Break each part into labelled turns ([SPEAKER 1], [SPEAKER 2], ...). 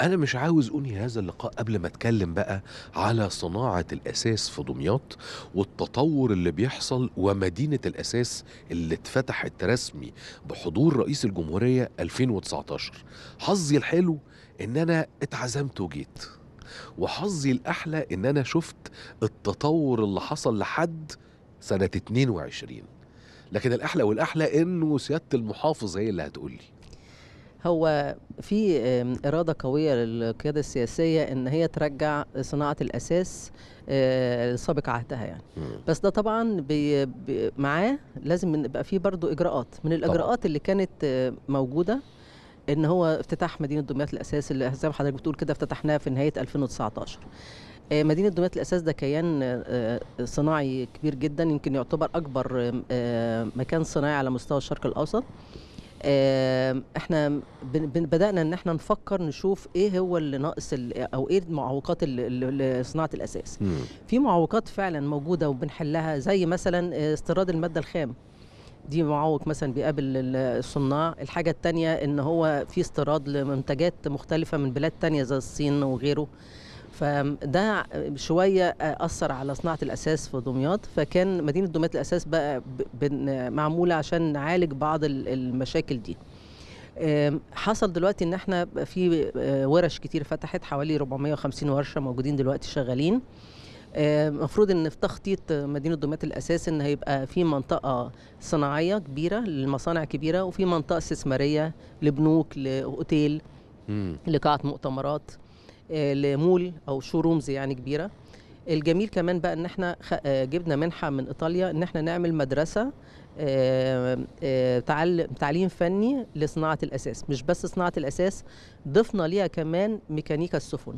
[SPEAKER 1] انا مش عاوز انهي هذا اللقاء قبل ما اتكلم بقى على صناعه الاساس في دمياط والتطور اللي بيحصل ومدينه الاساس اللي اتفتحت رسمي بحضور رئيس الجمهوريه 2019 حظي الحلو ان انا اتعزمت وجيت وحظي الاحلى ان انا شفت التطور اللي حصل لحد سنه 22 لكن الاحلى والاحلى انه سياده المحافظ هي اللي هتقولي هو في إرادة قوية للقيادة السياسية إن هي ترجع صناعة الأساس آه، سابق عهدها يعني مم. بس ده طبعا بي بي معاه لازم يبقى فيه برضو إجراءات من الإجراءات طبعا. اللي كانت آه، موجودة إن هو افتتاح مدينة دمياط الأساس اللي زي ما حضرتك بتقول كده افتتحناها في نهاية 2019 آه، مدينة دمياط الأساس ده كيان صناعي كبير جدا يمكن يعتبر أكبر مكان صناعي على مستوى الشرق الأوسط احنا بدانا ان احنا نفكر نشوف ايه هو اللي ناقص او ايه المعوقات لصناعه الاساس في معوقات فعلا موجوده وبنحلها زي مثلا استيراد الماده الخام دي معوق مثلا بيقابل الصناع الحاجة الثانية ان هو في استيراد لمنتجات مختلفة من بلاد تانية زي الصين وغيره فده شويه اثر على صناعه الاساس في دمياط فكان مدينه دمياط الاساس بقى معموله عشان نعالج بعض المشاكل دي حصل دلوقتي ان احنا في آه، ورش كتير فتحت حوالي 450 ورشه موجودين دلوقتي شغالين المفروض ان في تخطيط مدينه دمياط الاساس ان هيبقى في منطقه صناعيه كبيره للمصانع كبيره وفي منطقه استثماريه لبنوك لاوتيل لقاعه مؤتمرات آه، لمول او شورومز يعني كبيره الجميل كمان بقى ان احنا آه، جبنا منحه من ايطاليا ان احنا نعمل مدرسه آه، تعليم فني لصناعه الاساس مش بس صناعه الاساس ضفنا ليها كمان ميكانيكا السفن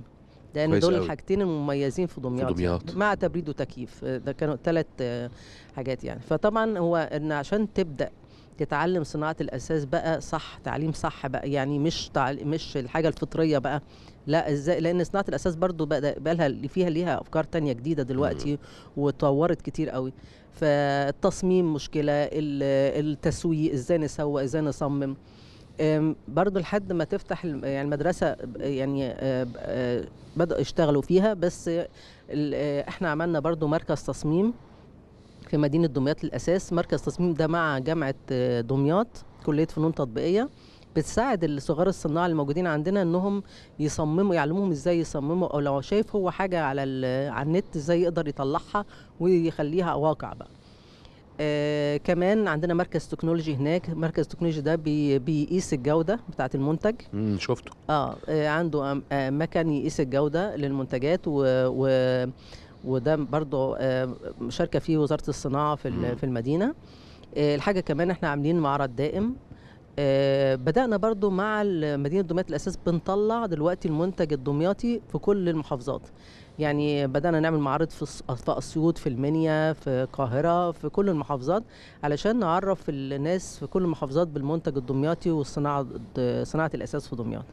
[SPEAKER 1] لان دول الحاجتين المميزين في دمياط, في دمياط. مع تبريد وتكييف ده كانوا ثلاث حاجات يعني فطبعا هو ان عشان تبدا تتعلم صناعه الاساس بقى صح تعليم صح بقى يعني مش مش الحاجه الفطريه بقى لا ازاي لان صناعه الاساس برضو بقى لها فيها ليها افكار تانية جديده دلوقتي وتطورت كتير قوي فالتصميم مشكله التسويق ازاي نسوق ازاي نصمم برضو لحد ما تفتح يعني المدرسة يعني آه، آه، بدأوا يشتغلوا فيها بس آه، احنا عملنا برضو مركز تصميم في مدينه دمياط للاساس مركز تصميم ده مع جامعه آه، دمياط كليه فنون تطبيقيه بتساعد الصغار الصناعه الموجودين عندنا انهم يصمموا يعلموهم ازاي يصمموا او لو شايف هو حاجه على على النت ازاي يقدر يطلعها ويخليها واقع بقى آه كمان عندنا مركز تكنولوجي هناك مركز تكنولوجي ده بي بيقيس الجوده بتاعه المنتج امم شفته آه, اه عنده آه مكان يقيس الجوده للمنتجات و, و وده برضه آه مشاركه فيه وزاره الصناعه في في المدينه آه الحاجه كمان احنا عاملين معرض دائم آه، بدأنا برضو مع مدينة دمياط الأساس بنطلع دلوقتي المنتج الدمياطي في كل المحافظات يعني بدأنا نعمل معارض في أسيوط في المنيا في القاهرة في كل المحافظات علشان نعرف الناس في كل المحافظات بالمنتج الدمياطي والصناعة صناعة الأساس في دمياط